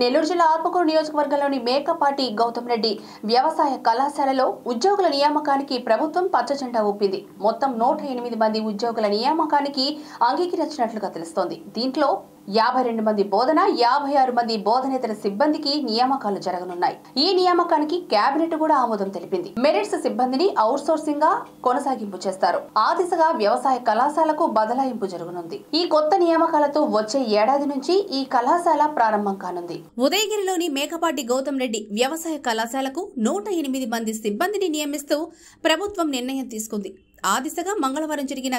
నెల్లూరు జిల్లా ఆత్మకూరు నియోజకవర్గంలోని మేకపాటి గౌతమ్ రెడ్డి వ్యవసాయ కళాశాలలో ఉద్యోగుల నియామకానికి ప్రభుత్వం పచ్చజెండా ఊపింది మొత్తం నూట ఎనిమిది మంది ఉద్యోగుల నియామకానికి అంగీకరించినట్లుగా తెలుస్తోంది దీంట్లో యాభై రెండు మంది బోధన యాభై ఆరు మంది బోధనేతర సిబ్బందికి నియామకాలు జరగనున్నాయి ఈ నియామకానికి కేబినెట్ కూడా ఆమోదం తెలిపింది మెరిట్స్ సిబ్బందిని అవుట్సోర్సింగ్ గా కొనసాగింపు చేస్తారు ఆ దిశగా వ్యవసాయ కళాశాలకు బదలాయింపు జరగనుంది ఈ కొత్త నియామకాలతో వచ్చే ఏడాది నుంచి ఈ కళాశాల ప్రారంభం కానుంది ఉదయగిరిలోని మేకపాటి గౌతమ్ రెడ్డి వ్యవసాయ కళాశాలకు నూట ఎనిమిది మంది సిబ్బందిని నియమిస్తూ ప్రభుత్వం నిర్ణయం తీసుకుంది ఆ దిశగా మంగళవారం జరిగిన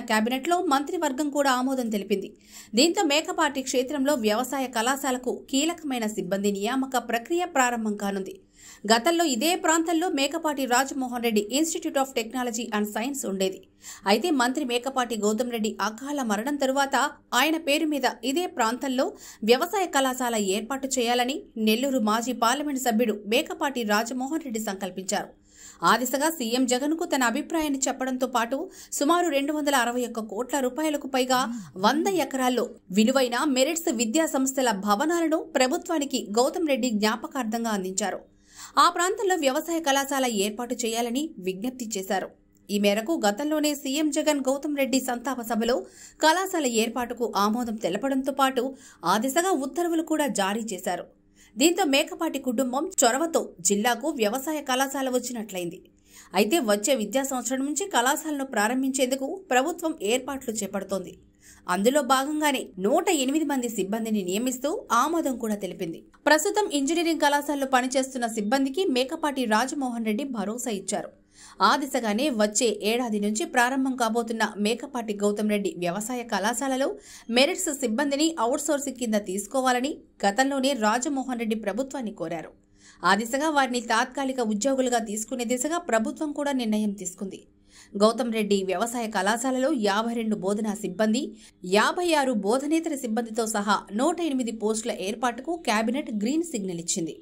లో మంత్రివర్గం కూడా ఆమోదం తెలిపింది దీంతో మేకపాటి క్షేత్రంలో వ్యవసాయ కళాశాలకు కీలకమైన సిబ్బంది నియామక ప్రక్రియ ప్రారంభం కానుంది గతంలో ఇదే ప్రాంతంలో Mekapati Rajamohan Reddy institute of technology and science ఉండేది అయితే మంత్రి మేకపాటి గౌతమ్ రెడ్డి అకాల మరణం తరువాత ఆయన పేరు మీద ఇదే ప్రాంతంలో వ్యవసాయ కళాశాల ఏర్పాటు చేయాలని నెల్లూరు మాజీ పార్లమెంటు సభ్యుడు మేకపాటి రాజమోహన్ రెడ్డి సంకల్పించారు ఆ దిశగా సీఎం జగన్కు తన అభిప్రాయాన్ని చెప్పడంతో పాటు సుమారు రెండు వందల అరవై ఒక్క కోట్ల రూపాయలకు పైగా వంద ఎకరాల్లో విలువైన మెరిట్స్ విద్యా సంస్థల భవనాలను ప్రభుత్వానికి గౌతమ్ రెడ్డి జ్ఞాపకార్థంగా అందించారు ఆ ప్రాంతంలో వ్యవసాయ కళాశాల ఏర్పాటు చేయాలని విజ్ఞప్తి చేశారు ఈ మేరకు గతంలోనే సీఎం జగన్ గౌతమ్ రెడ్డి సంతాప సభలో కళాశాల ఏర్పాటుకు ఆమోదం తెలపడంతో పాటు ఆ దిశగా ఉత్తర్వులు కూడా జారీ చేశారు దీంతో మేకపాటి కుటుంబం చొరవతో జిల్లాకు వ్యవసాయ కళాశాల వచ్చినట్లయింది అయితే వచ్చే విద్యా సంవత్సరం నుంచి కళాశాలను ప్రారంభించేందుకు ప్రభుత్వం ఏర్పాట్లు చేపడుతోంది అందులో భాగంగానే నూట ఎనిమిది మంది సిబ్బందిని నియమిస్తూ ఆమోదం కూడా తెలిపింది ప్రస్తుతం ఇంజనీరింగ్ కళాశాలలో పనిచేస్తున్న సిబ్బందికి మేకపాటి రాజమోహన్ రెడ్డి భరోసా ఇచ్చారు ఆ దిశగానే వచ్చే ఏడాది నుంచి ప్రారంభం కాబోతున్న మేకపాటి గౌతమ్ రెడ్డి వ్యవసాయ కళాశాలలో మెరిట్స్ సిబ్బందిని అవుట్సోర్సింగ్ కింద తీసుకోవాలని గతంలోనే రాజమోహన్ రెడ్డి ప్రభుత్వాన్ని కోరారు ఆ దిశగా వారిని తాత్కాలిక ఉద్యోగులుగా తీసుకునే దిశగా ప్రభుత్వం కూడా నిర్ణయం తీసుకుంది గౌతమ్ రెడ్డి వ్యవసాయ కళాశాలలో యాభై రెండు బోధనా సిబ్బంది యాభై ఆరు బోధనేతర సిబ్బందితో సహా నూట ఎనిమిది పోస్టుల ఏర్పాటుకు కేబినెట్ గ్రీన్ సిగ్నల్ ఇచ్చింది